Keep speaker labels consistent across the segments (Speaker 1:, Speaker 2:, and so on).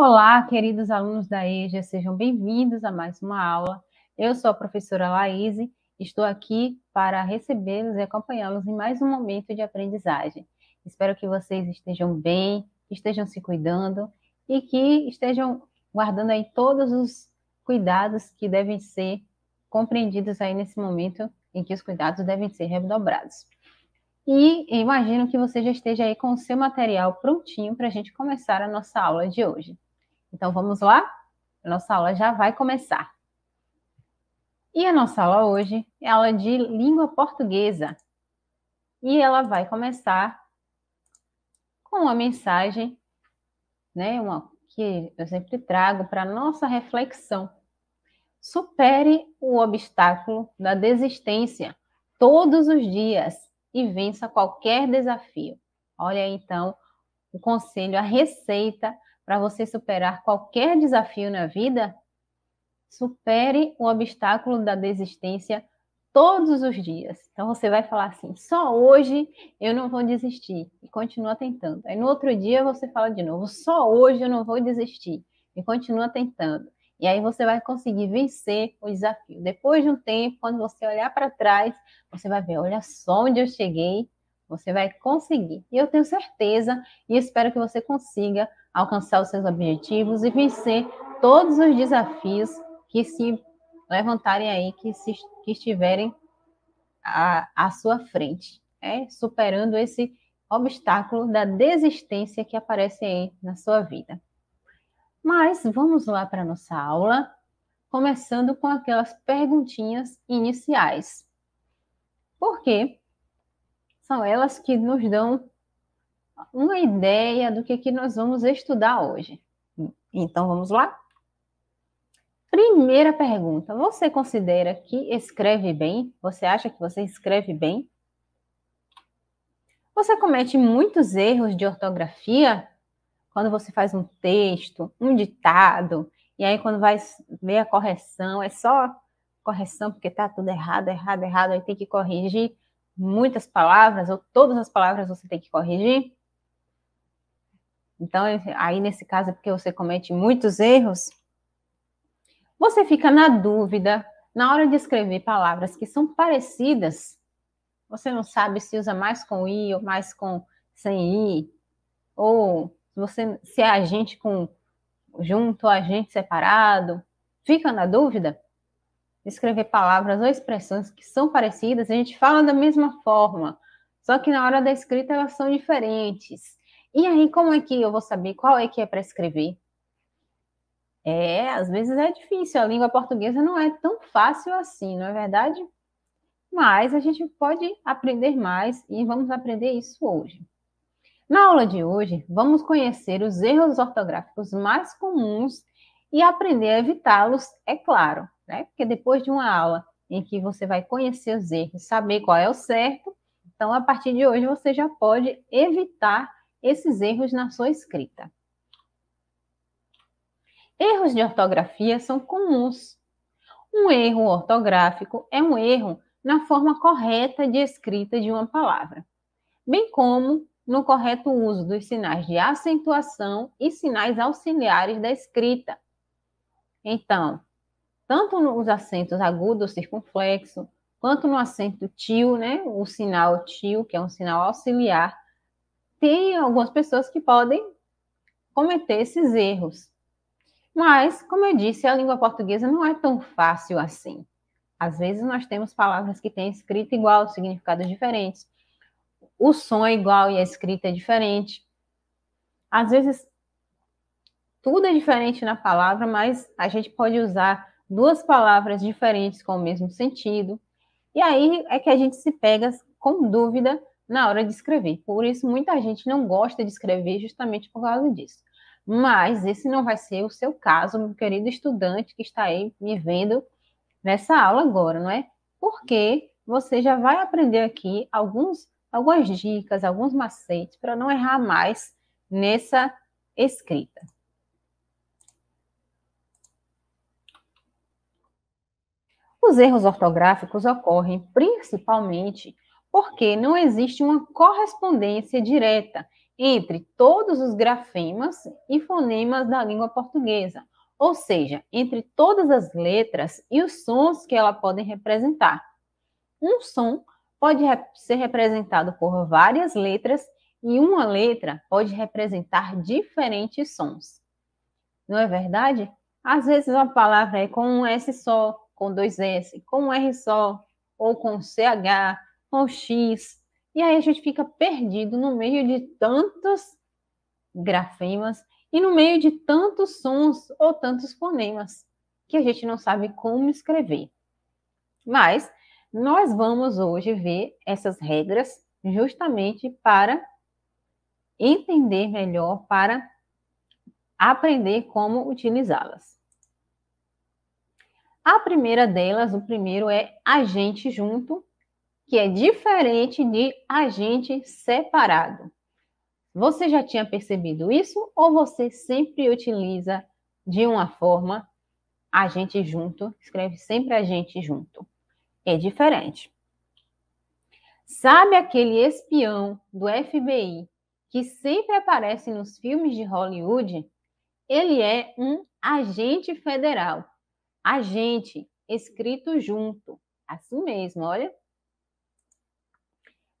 Speaker 1: Olá, queridos alunos da EJA, sejam bem-vindos a mais uma aula. Eu sou a professora Laís, estou aqui para recebê-los e acompanhá-los em mais um momento de aprendizagem. Espero que vocês estejam bem, estejam se cuidando e que estejam guardando aí todos os cuidados que devem ser compreendidos aí nesse momento em que os cuidados devem ser redobrados. E imagino que você já esteja aí com o seu material prontinho para a gente começar a nossa aula de hoje. Então vamos lá? A nossa aula já vai começar. E a nossa aula hoje é aula de língua portuguesa. E ela vai começar com uma mensagem, né, uma que eu sempre trago para nossa reflexão. Supere o obstáculo da desistência todos os dias e vença qualquer desafio. Olha aí, então o conselho, a receita para você superar qualquer desafio na vida, supere o obstáculo da desistência todos os dias. Então você vai falar assim: só hoje eu não vou desistir e continua tentando. Aí no outro dia você fala de novo: só hoje eu não vou desistir e continua tentando. E aí você vai conseguir vencer o desafio. Depois de um tempo, quando você olhar para trás, você vai ver, olha só onde eu cheguei, você vai conseguir. E eu tenho certeza e espero que você consiga alcançar os seus objetivos e vencer todos os desafios que se levantarem aí, que, se, que estiverem à, à sua frente, é superando esse obstáculo da desistência que aparece aí na sua vida. Mas vamos lá para nossa aula, começando com aquelas perguntinhas iniciais. Por quê? São elas que nos dão uma ideia do que, é que nós vamos estudar hoje. Então vamos lá? Primeira pergunta: você considera que escreve bem? Você acha que você escreve bem? Você comete muitos erros de ortografia quando você faz um texto, um ditado, e aí quando vai ver a correção, é só correção porque tá tudo errado, errado, errado, aí tem que corrigir muitas palavras ou todas as palavras você tem que corrigir? Então, aí nesse caso, é porque você comete muitos erros, você fica na dúvida na hora de escrever palavras que são parecidas. Você não sabe se usa mais com i ou mais com sem i, ou você se é agente com junto ou agente separado. Fica na dúvida? Escrever palavras ou expressões que são parecidas, a gente fala da mesma forma, só que na hora da escrita elas são diferentes. E aí, como é que eu vou saber qual é que é para escrever? É, às vezes é difícil, a língua portuguesa não é tão fácil assim, não é verdade? Mas a gente pode aprender mais e vamos aprender isso hoje. Na aula de hoje, vamos conhecer os erros ortográficos mais comuns e aprender a evitá-los, é claro, né? Porque depois de uma aula em que você vai conhecer os erros, saber qual é o certo, então a partir de hoje você já pode evitar esses erros na sua escrita. Erros de ortografia são comuns. Um erro ortográfico é um erro na forma correta de escrita de uma palavra, bem como no correto uso dos sinais de acentuação e sinais auxiliares da escrita. Então, tanto nos acentos agudo ou circunflexo, quanto no acento tio, né, o sinal tio, que é um sinal auxiliar, tem algumas pessoas que podem cometer esses erros. Mas, como eu disse, a língua portuguesa não é tão fácil assim. Às vezes nós temos palavras que têm escrita igual, significados diferentes. O som é igual e a escrita é diferente. Às vezes tudo é diferente na palavra, mas a gente pode usar duas palavras diferentes com o mesmo sentido. E aí é que a gente se pega com dúvida na hora de escrever. Por isso, muita gente não gosta de escrever justamente por causa disso. Mas esse não vai ser o seu caso, meu querido estudante que está aí me vendo nessa aula agora, não é? Porque você já vai aprender aqui alguns, algumas dicas, alguns macetes para não errar mais nessa escrita. Os erros ortográficos ocorrem principalmente porque não existe uma correspondência direta entre todos os grafemas e fonemas da língua portuguesa, ou seja, entre todas as letras e os sons que ela podem representar. Um som pode ser representado por várias letras e uma letra pode representar diferentes sons. Não é verdade? Às vezes uma palavra é com um S só, com dois S, com um R só, ou com CH, com X. E aí a gente fica perdido no meio de tantos grafemas e no meio de tantos sons ou tantos fonemas que a gente não sabe como escrever. Mas nós vamos hoje ver essas regras justamente para entender melhor, para aprender como utilizá-las. A primeira delas, o primeiro é agente junto, que é diferente de agente separado. Você já tinha percebido isso ou você sempre utiliza de uma forma agente junto? Escreve sempre agente junto. É diferente. Sabe aquele espião do FBI que sempre aparece nos filmes de Hollywood? Ele é um agente federal. Agente escrito junto. Assim mesmo, olha.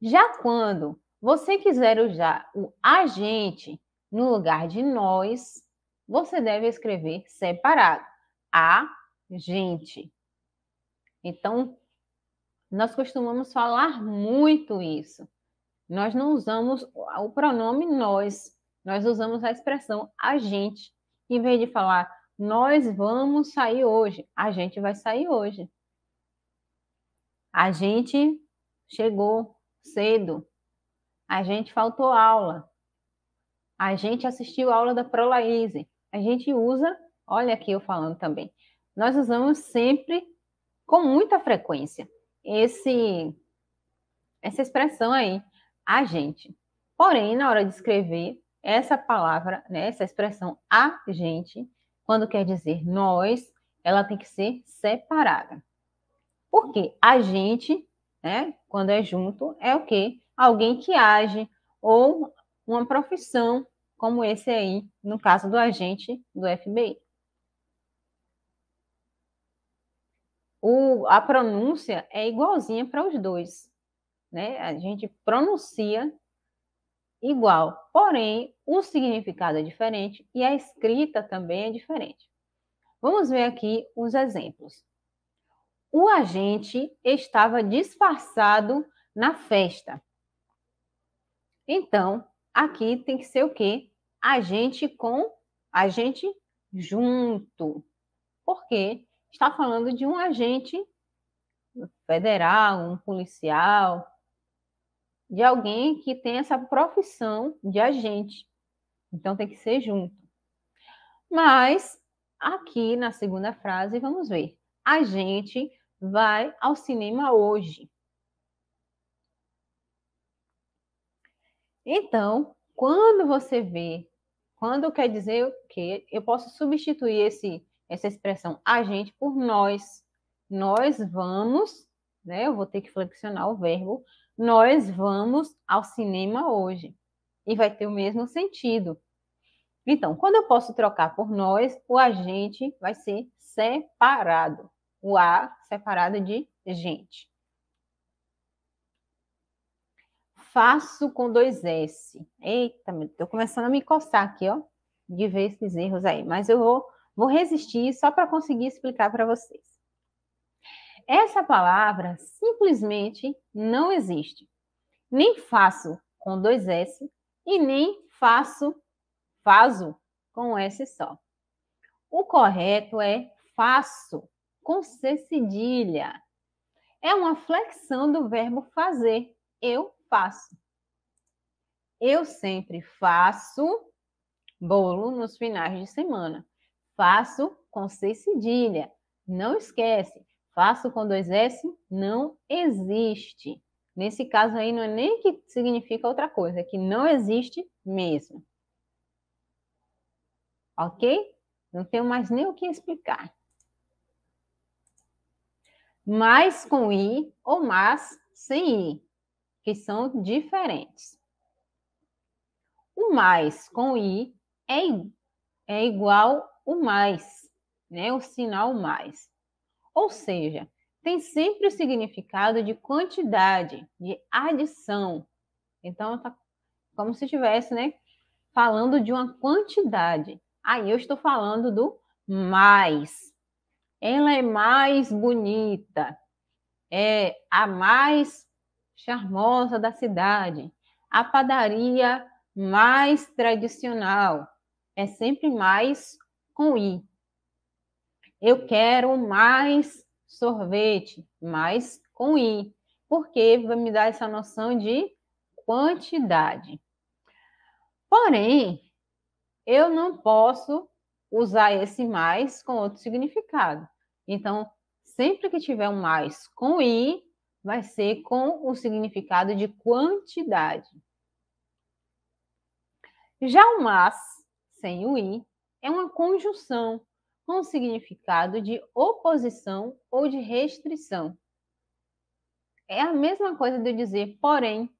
Speaker 1: Já quando você quiser usar o agente no lugar de nós, você deve escrever separado. A gente. Então, nós costumamos falar muito isso. Nós não usamos o pronome nós, nós usamos a expressão a gente. Em vez de falar nós vamos sair hoje, a gente vai sair hoje. A gente chegou cedo, a gente faltou aula, a gente assistiu a aula da Prolaise, a gente usa, olha aqui eu falando também, nós usamos sempre, com muita frequência, esse essa expressão aí, a gente. Porém, na hora de escrever, essa palavra, né, essa expressão a gente, quando quer dizer nós, ela tem que ser separada. Porque a gente né? Quando é junto, é o quê? Alguém que age ou uma profissão como esse aí, no caso do agente do FBI. O, a pronúncia é igualzinha para os dois, né? A gente pronuncia igual, porém o significado é diferente e a escrita também é diferente. Vamos ver aqui os exemplos o agente estava disfarçado na festa. Então, aqui tem que ser o quê? Agente com agente junto. Porque está falando de um agente federal, um policial, de alguém que tem essa profissão de agente. Então tem que ser junto. Mas aqui na segunda frase vamos ver agente vai ao cinema hoje. Então, quando você vê, quando quer dizer que eu posso substituir esse, essa expressão a gente por nós. Nós vamos, né? Eu vou ter que flexionar o verbo. Nós vamos ao cinema hoje. E vai ter o mesmo sentido. Então, quando eu posso trocar por nós, o agente vai ser separado o A separado de gente. Faço com dois S. Eita, estou começando a me coçar aqui, ó, de ver esses erros aí. Mas eu vou, vou resistir só para conseguir explicar para vocês. Essa palavra simplesmente não existe. Nem faço com dois S e nem faço, faço com S só. O correto é faço com C cedilha. É uma flexão do verbo fazer. Eu faço. Eu sempre faço bolo nos finais de semana. Faço com C cedilha. Não esquece. Faço com dois S não existe. Nesse caso aí não é nem que significa outra coisa, é que não existe mesmo. Ok? Não tenho mais nem o que explicar mais com i ou mais sem i, que são diferentes. O mais com i é, é igual o mais, né? O sinal mais. Ou seja, tem sempre o significado de quantidade, de adição. Então, tá como se estivesse, né? Falando de uma quantidade. Aí eu estou falando do mais ela é mais bonita, é a mais charmosa da cidade, a padaria mais tradicional, é sempre mais com i. Eu quero mais sorvete, mais com i, porque vai me dar essa noção de quantidade. Porém, eu não posso usar esse mais com outro significado. Então, sempre que tiver um mais com i, vai ser com o significado de quantidade. Já o mas, sem o i, é uma conjunção com o significado de oposição ou de restrição. É a mesma coisa de eu dizer porém.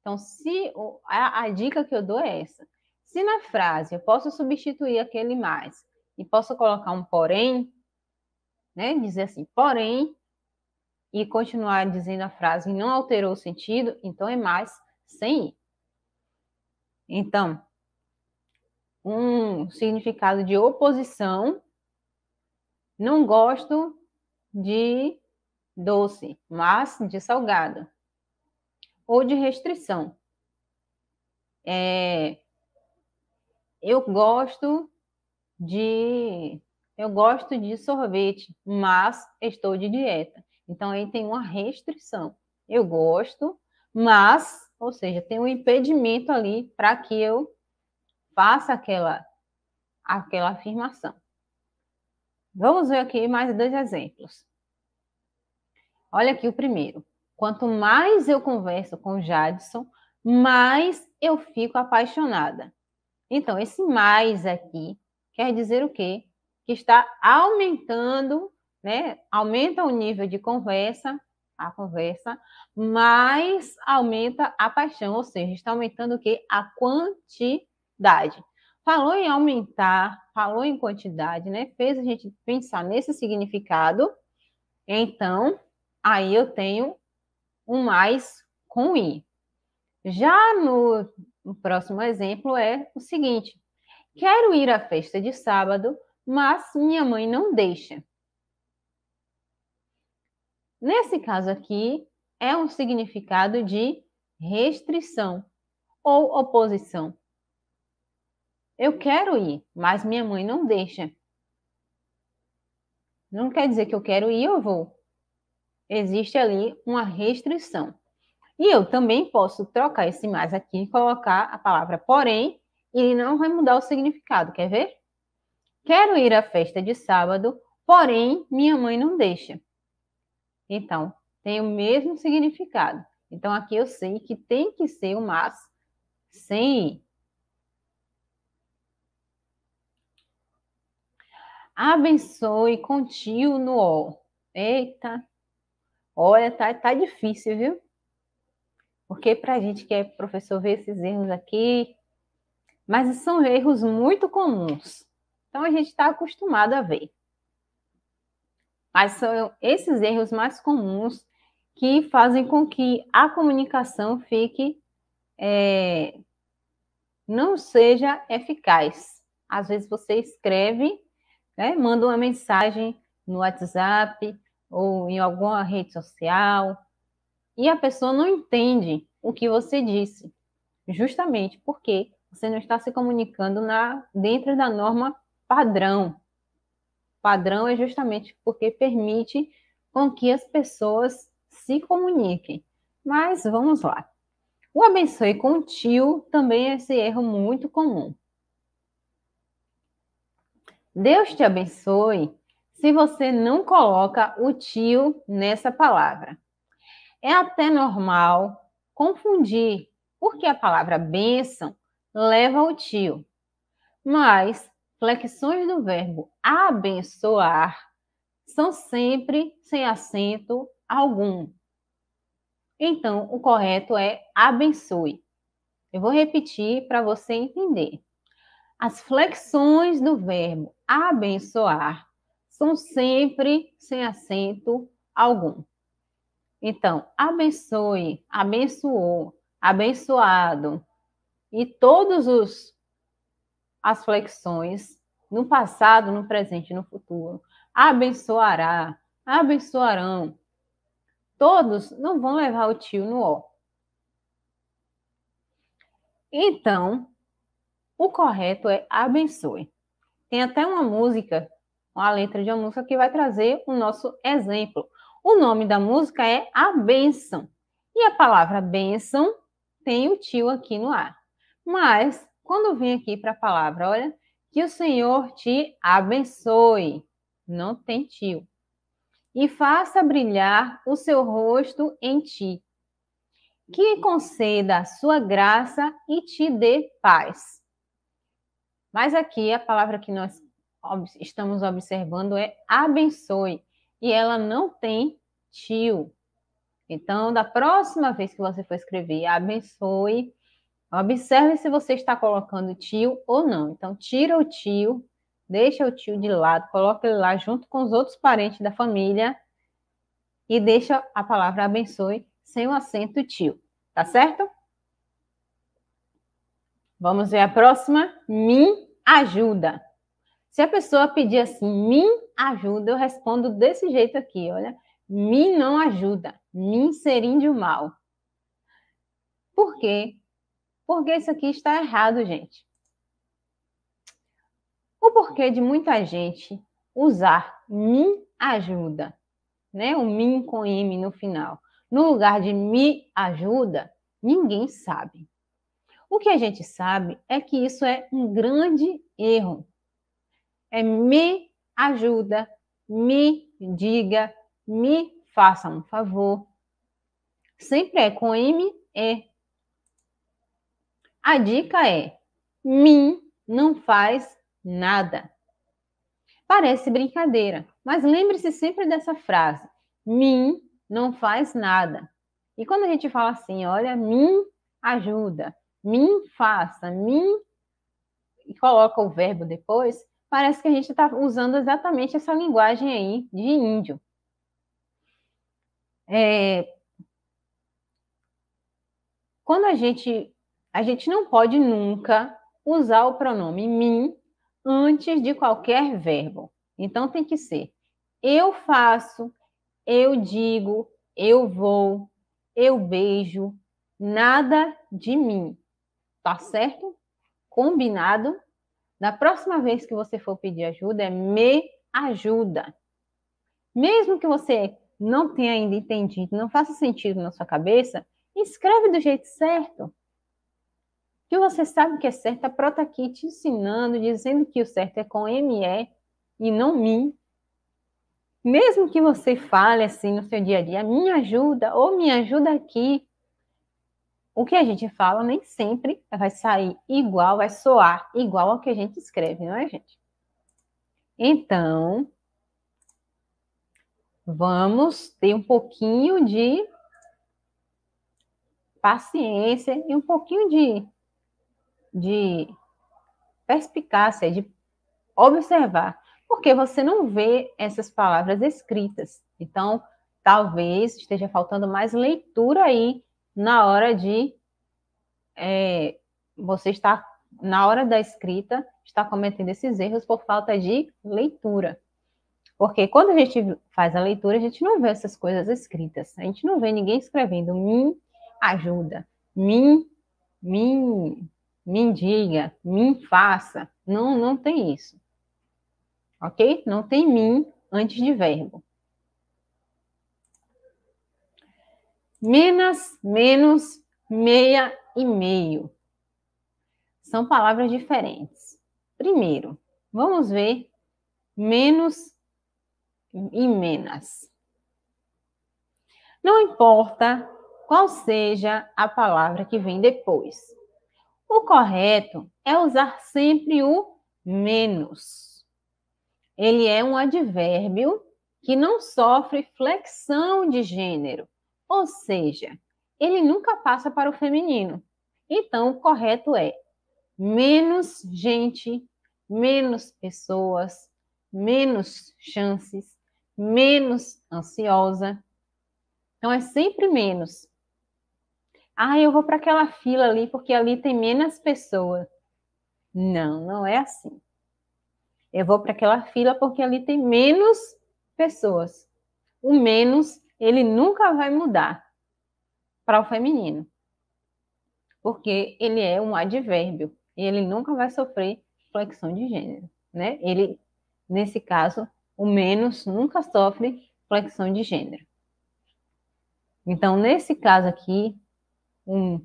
Speaker 1: Então, se a, a dica que eu dou é essa. Se na frase eu posso substituir aquele mais e posso colocar um porém, né? Dizer assim, porém, e continuar dizendo a frase e não alterou o sentido, então é mais sem i. Então, um significado de oposição. Não gosto de doce, mas de salgado. Ou de restrição. É, eu gosto de eu gosto de sorvete, mas estou de dieta. Então aí tem uma restrição. Eu gosto, mas, ou seja, tem um impedimento ali para que eu faça aquela aquela afirmação. Vamos ver aqui mais dois exemplos. Olha aqui o primeiro. Quanto mais eu converso com Jadson, mais eu fico apaixonada. Então, esse mais aqui quer dizer o quê? Que está aumentando, né? Aumenta o nível de conversa, a conversa, mas aumenta a paixão, ou seja, está aumentando o quê? A quantidade. Falou em aumentar, falou em quantidade, né? Fez a gente pensar nesse significado. Então, aí eu tenho um mais com i. Já no o próximo exemplo é o seguinte: quero ir à festa de sábado, mas minha mãe não deixa. Nesse caso aqui, é um significado de restrição ou oposição. Eu quero ir, mas minha mãe não deixa. Não quer dizer que eu quero ir, eu vou. Existe ali uma restrição. E eu também posso trocar esse mais aqui e colocar a palavra porém, e não vai mudar o significado, quer ver? Quero ir à festa de sábado, porém minha mãe não deixa. Então, tem o mesmo significado. Então, aqui eu sei que tem que ser o mas sem Abençoe contigo no O. Eita! Olha, tá, tá difícil, viu? Porque para a gente que é professor ver esses erros aqui, mas são erros muito comuns. Então a gente está acostumado a ver. Mas são esses erros mais comuns que fazem com que a comunicação fique é, não seja eficaz. Às vezes você escreve, né, manda uma mensagem no WhatsApp ou em alguma rede social, e a pessoa não entende o que você disse, justamente porque você não está se comunicando na dentro da norma padrão. Padrão é justamente porque permite com que as pessoas se comuniquem. Mas vamos lá. O abençoe com tio também é esse erro muito comum. Deus te abençoe se você não coloca o tio nessa palavra. É até normal confundir, porque a palavra bênção leva ao tio. Mas flexões do verbo abençoar são sempre sem acento algum. Então, o correto é abençoe. Eu vou repetir para você entender. As flexões do verbo abençoar são sempre sem acento algum. Então, abençoe, abençoou, abençoado. E todos os as flexões no passado, no presente e no futuro. Abençoará, abençoarão. Todos não vão levar o tio no ó. Então, o correto é abençoe. Tem até uma música, uma letra de uma música que vai trazer o nosso exemplo. O nome da música é A Benção. E a palavra benção tem o tio aqui no ar. Mas, quando vem aqui para a palavra, olha, que o Senhor te abençoe. Não tem tio. E faça brilhar o seu rosto em ti. Que conceda a sua graça e te dê paz. Mas aqui a palavra que nós estamos observando é abençoe e ela não tem tio. Então, da próxima vez que você for escrever, abençoe, observe se você está colocando tio ou não. Então, tira o tio, deixa o tio de lado, coloca ele lá junto com os outros parentes da família e deixa a palavra abençoe sem o acento tio, tá certo? Vamos ver a próxima. Me ajuda. Se a pessoa pedir assim, me ajuda, eu respondo desse jeito aqui, olha. Me não ajuda, me inserir de mal. Por quê? Porque isso aqui está errado, gente. O porquê de muita gente usar me ajuda, né? O me com M no final. No lugar de me ajuda, ninguém sabe. O que a gente sabe é que isso é um grande erro, é me ajuda, me diga, me faça um favor. Sempre é com M e. A dica é: mim não faz nada. Parece brincadeira, mas lembre-se sempre dessa frase: mim não faz nada. E quando a gente fala assim, olha, mim ajuda, mim faça, mim e coloca o verbo depois, parece que a gente está usando exatamente essa linguagem aí de índio. É... Quando a gente. A gente não pode nunca usar o pronome mim antes de qualquer verbo. Então tem que ser eu faço, eu digo, eu vou, eu beijo, nada de mim. Tá certo? Combinado? Da próxima vez que você for pedir ajuda, é me ajuda. Mesmo que você não tenha ainda entendido, não faça sentido na sua cabeça, escreve do jeito certo. Que você sabe que é certo, a Prota tá aqui te ensinando, dizendo que o certo é com ME e não mim. Mesmo que você fale assim no seu dia a dia, me ajuda, ou me ajuda aqui, o que a gente fala nem sempre vai sair igual, vai soar igual ao que a gente escreve, não é, gente? Então, vamos ter um pouquinho de paciência e um pouquinho de, de perspicácia, de observar, porque você não vê essas palavras escritas. Então, talvez esteja faltando mais leitura aí na hora de é, você está na hora da escrita está cometendo esses erros por falta de leitura. Porque quando a gente faz a leitura, a gente não vê essas coisas escritas. A gente não vê ninguém escrevendo me ajuda, me me me diga, me faça. Não, não tem isso. OK? Não tem mim antes de verbo. Minas menos meia e meio. São palavras diferentes. Primeiro, vamos ver menos e menos. Não importa qual seja a palavra que vem depois. O correto é usar sempre o menos. Ele é um advérbio que não sofre flexão de gênero ou seja, ele nunca passa para o feminino. Então, o correto é menos gente, menos pessoas, menos chances, menos ansiosa. Então, é sempre menos. Ah, eu vou para aquela fila ali porque ali tem menos pessoas. Não, não é assim. Eu vou para aquela fila porque ali tem menos pessoas. O menos ele nunca vai mudar para o feminino, porque ele é um advérbio e ele nunca vai sofrer flexão de gênero, né? Ele, nesse caso, o menos nunca sofre flexão de gênero. Então, nesse caso aqui, um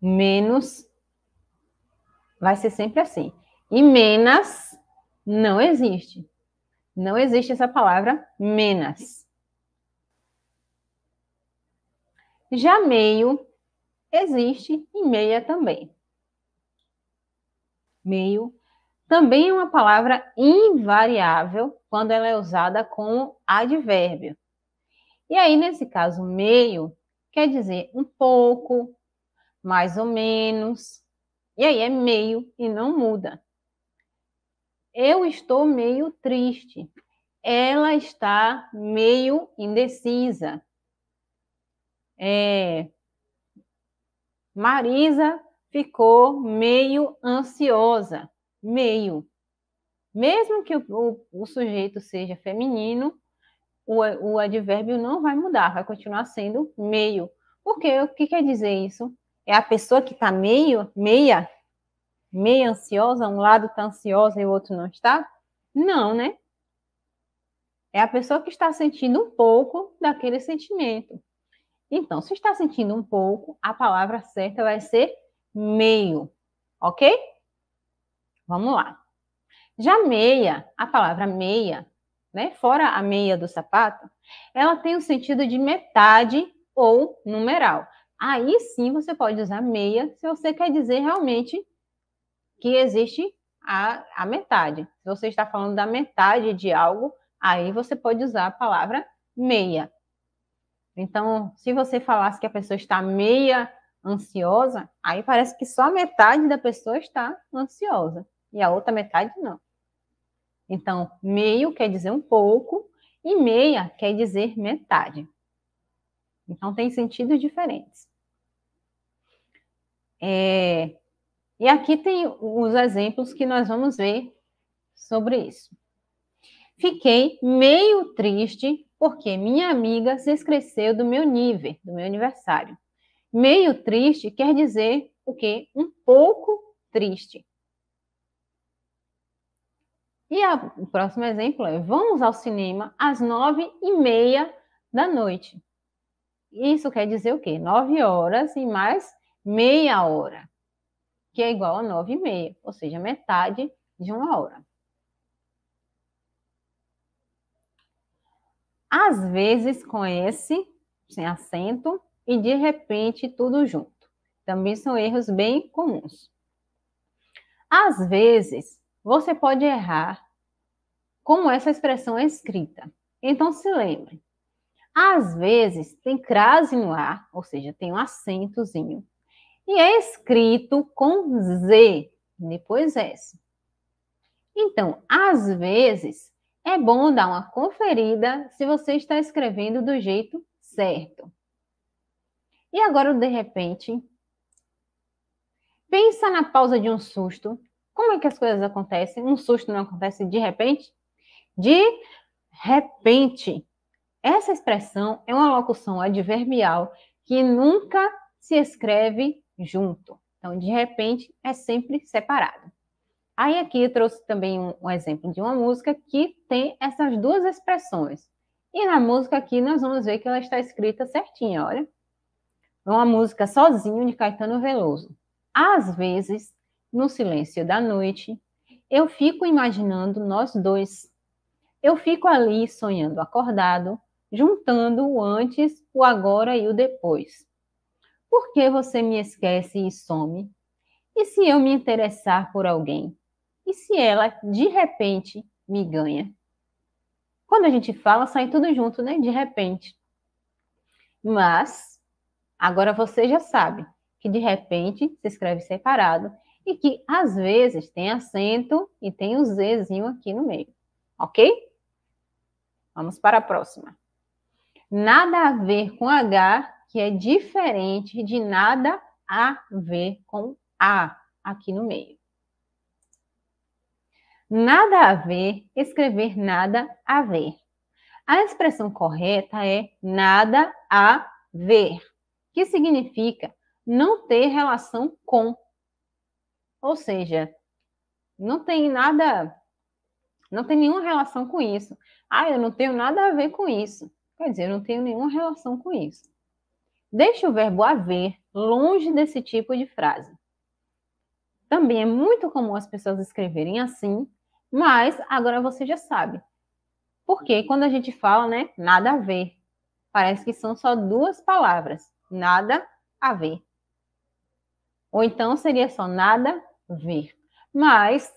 Speaker 1: menos vai ser sempre assim. E menos não existe. Não existe essa palavra menos. Já meio existe e meia também. Meio também é uma palavra invariável quando ela é usada como advérbio. E aí, nesse caso, meio quer dizer um pouco, mais ou menos. E aí é meio e não muda. Eu estou meio triste. Ela está meio indecisa é, Marisa ficou meio ansiosa, meio. Mesmo que o, o, o sujeito seja feminino, o, o, advérbio não vai mudar, vai continuar sendo meio. Porque o que quer dizer isso? É a pessoa que está meio, meia, meia ansiosa, um lado está ansiosa e o outro não está? Não, né? É a pessoa que está sentindo um pouco daquele sentimento. Então, se está sentindo um pouco, a palavra certa vai ser meio, ok? Vamos lá. Já meia, a palavra meia, né, fora a meia do sapato, ela tem o sentido de metade ou numeral. Aí sim você pode usar meia se você quer dizer realmente que existe a, a metade. Se você está falando da metade de algo, aí você pode usar a palavra meia. Então, se você falasse que a pessoa está meia ansiosa, aí parece que só metade da pessoa está ansiosa e a outra metade não. Então, meio quer dizer um pouco e meia quer dizer metade. Então, tem sentidos diferentes. É... E aqui tem os exemplos que nós vamos ver sobre isso. Fiquei meio triste porque minha amiga se esqueceu do meu nível, do meu aniversário. Meio triste quer dizer o quê? Um pouco triste. E a, o próximo exemplo é: vamos ao cinema às nove e meia da noite. Isso quer dizer o quê? Nove horas e mais meia hora, que é igual a nove e meia, ou seja, metade de uma hora. às vezes com esse, sem acento, e de repente tudo junto. Também são erros bem comuns. Às vezes, você pode errar com essa expressão escrita. Então, se lembre. Às vezes, tem crase no a, ou seja, tem um acentozinho. E é escrito com Z, depois S. Então, às vezes, é bom dar uma conferida se você está escrevendo do jeito certo. E agora, de repente, pensa na pausa de um susto. Como é que as coisas acontecem? Um susto não acontece de repente? De repente. Essa expressão é uma locução adverbial que nunca se escreve junto. Então, de repente é sempre separado. Aí aqui eu trouxe também um, um exemplo de uma música que tem essas duas expressões. E na música aqui nós vamos ver que ela está escrita certinha, olha. É uma música sozinho de Caetano Veloso. Às vezes, no silêncio da noite, eu fico imaginando nós dois. Eu fico ali sonhando acordado, juntando o antes, o agora e o depois. Por que você me esquece e some? E se eu me interessar por alguém? E se ela, de repente, me ganha? Quando a gente fala, sai tudo junto, né? De repente. Mas, agora você já sabe que de repente se escreve separado e que às vezes tem acento e tem o Zzinho aqui no meio. Ok? Vamos para a próxima. Nada a ver com H, que é diferente de nada a ver com A aqui no meio. Nada a ver, escrever nada a ver. A expressão correta é nada a ver, que significa não ter relação com. Ou seja, não tem nada, não tem nenhuma relação com isso. Ah, eu não tenho nada a ver com isso. Quer dizer, eu não tenho nenhuma relação com isso. Deixe o verbo haver longe desse tipo de frase. Também é muito comum as pessoas escreverem assim, mas agora você já sabe. Porque uhum. quando a gente fala, né, nada a ver. Parece que são só duas palavras, nada a ver. Ou então seria só nada ver. Mas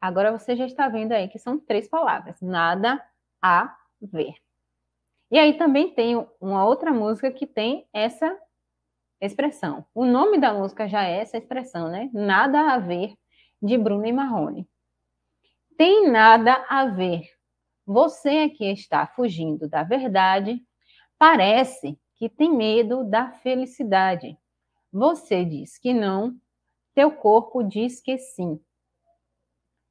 Speaker 1: agora você já está vendo aí que são três palavras, nada a ver. E aí também tem uma outra música que tem essa expressão. O nome da música já é essa expressão, né? Nada a ver de Bruno e Marrone tem nada a ver. Você é que está fugindo da verdade parece que tem medo da felicidade. Você diz que não, teu corpo diz que sim.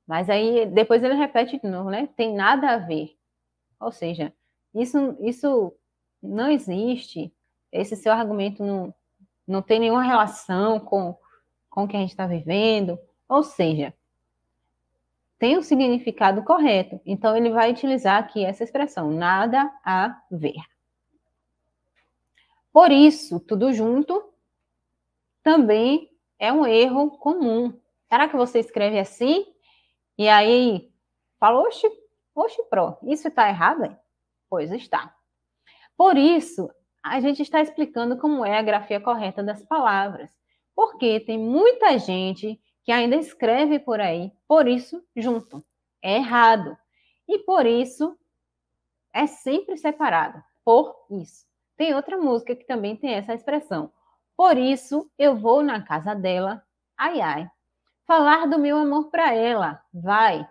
Speaker 1: Mas aí depois ele repete de novo, né? Tem nada a ver. Ou seja, isso, isso não existe. Esse seu argumento não, não tem nenhuma relação com, com o que a gente está vivendo. Ou seja, tem o significado correto. Então, ele vai utilizar aqui essa expressão, nada a ver. Por isso, tudo junto também é um erro comum. Será que você escreve assim? E aí, fala, oxe, oxe, pró, isso está errado? Hein? Pois está. Por isso, a gente está explicando como é a grafia correta das palavras. Porque tem muita gente que ainda escreve por aí, por isso junto. É errado. E por isso é sempre separado. Por isso. Tem outra música que também tem essa expressão. Por isso eu vou na casa dela, ai ai. Falar do meu amor para ela, vai.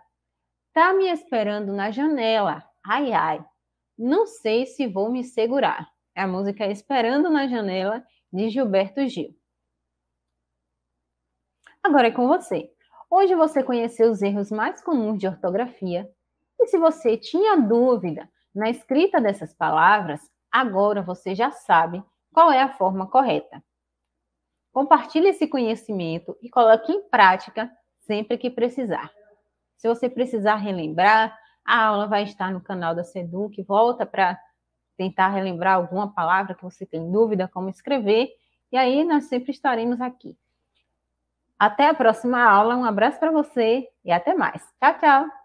Speaker 1: Tá me esperando na janela, ai ai. Não sei se vou me segurar. É a música Esperando na Janela de Gilberto Gil. Agora é com você. Hoje você conheceu os erros mais comuns de ortografia e se você tinha dúvida na escrita dessas palavras, agora você já sabe qual é a forma correta. Compartilhe esse conhecimento e coloque em prática sempre que precisar. Se você precisar relembrar, a aula vai estar no canal da Seduc, volta para tentar relembrar alguma palavra que você tem dúvida como escrever, e aí nós sempre estaremos aqui. Até a próxima aula, um abraço para você e até mais. Tchau, tchau!